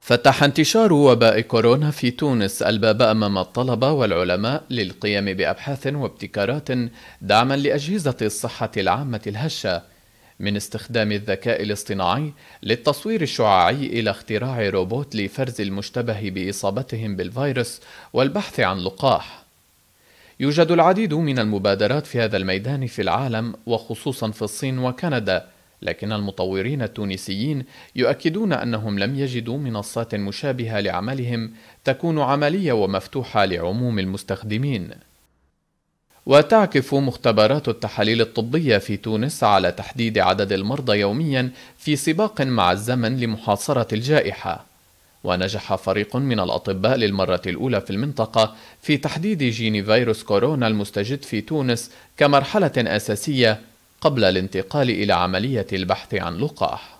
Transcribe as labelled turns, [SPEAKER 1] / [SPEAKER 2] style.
[SPEAKER 1] فتح انتشار وباء كورونا في تونس الباب امام الطلبه والعلماء للقيام بابحاث وابتكارات دعما لاجهزه الصحه العامه الهشه من استخدام الذكاء الاصطناعي للتصوير الشعاعي الى اختراع روبوت لفرز المشتبه باصابتهم بالفيروس والبحث عن لقاح يوجد العديد من المبادرات في هذا الميدان في العالم وخصوصا في الصين وكندا لكن المطورين التونسيين يؤكدون أنهم لم يجدوا منصات مشابهة لعملهم تكون عملية ومفتوحة لعموم المستخدمين. وتعكف مختبرات التحاليل الطبية في تونس على تحديد عدد المرضى يوميا في سباق مع الزمن لمحاصرة الجائحة. ونجح فريق من الأطباء للمرة الأولى في المنطقة في تحديد جين فيروس كورونا المستجد في تونس كمرحلة أساسية قبل الانتقال إلى عملية البحث عن لقاح